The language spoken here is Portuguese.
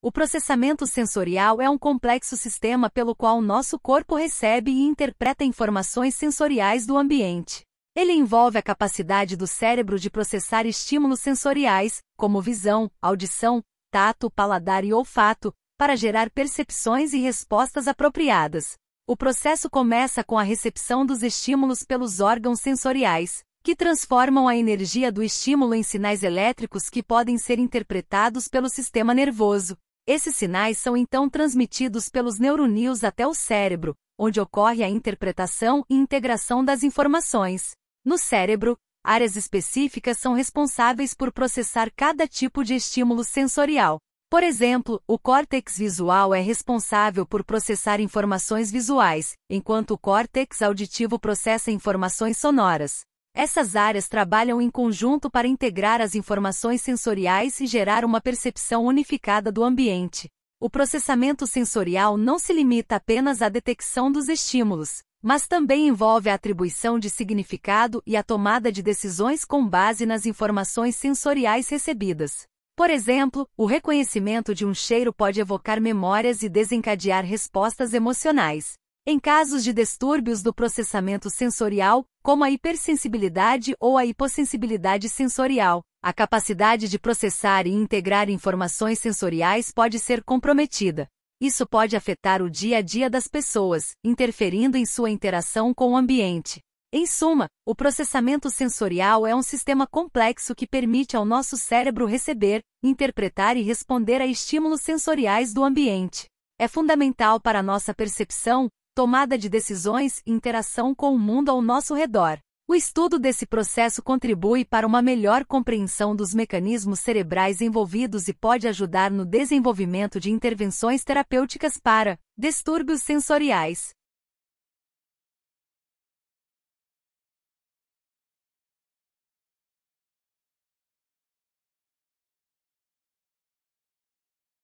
O processamento sensorial é um complexo sistema pelo qual nosso corpo recebe e interpreta informações sensoriais do ambiente. Ele envolve a capacidade do cérebro de processar estímulos sensoriais, como visão, audição, tato, paladar e olfato, para gerar percepções e respostas apropriadas. O processo começa com a recepção dos estímulos pelos órgãos sensoriais, que transformam a energia do estímulo em sinais elétricos que podem ser interpretados pelo sistema nervoso. Esses sinais são então transmitidos pelos neurônios até o cérebro, onde ocorre a interpretação e integração das informações. No cérebro, áreas específicas são responsáveis por processar cada tipo de estímulo sensorial. Por exemplo, o córtex visual é responsável por processar informações visuais, enquanto o córtex auditivo processa informações sonoras. Essas áreas trabalham em conjunto para integrar as informações sensoriais e gerar uma percepção unificada do ambiente. O processamento sensorial não se limita apenas à detecção dos estímulos, mas também envolve a atribuição de significado e a tomada de decisões com base nas informações sensoriais recebidas. Por exemplo, o reconhecimento de um cheiro pode evocar memórias e desencadear respostas emocionais, em casos de distúrbios do processamento sensorial, como a hipersensibilidade ou a hipossensibilidade sensorial, a capacidade de processar e integrar informações sensoriais pode ser comprometida. Isso pode afetar o dia a dia das pessoas, interferindo em sua interação com o ambiente. Em suma, o processamento sensorial é um sistema complexo que permite ao nosso cérebro receber, interpretar e responder a estímulos sensoriais do ambiente. É fundamental para nossa percepção, tomada de decisões e interação com o mundo ao nosso redor. O estudo desse processo contribui para uma melhor compreensão dos mecanismos cerebrais envolvidos e pode ajudar no desenvolvimento de intervenções terapêuticas para distúrbios sensoriais,